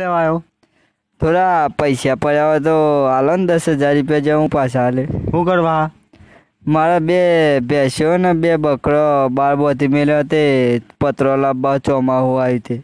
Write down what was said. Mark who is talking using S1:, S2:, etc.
S1: લેવા આવ્યો થોડા પૈસા પડ્યા હોય તો હાલો ને દસ હજાર રૂપિયા જે હું પાછા હાલે શું કરવા મારા બે ભેંસો ને બે બકરો બાર બોતી મેળ્યો તે પતરો લાવવા ચોમાહું આવી હતી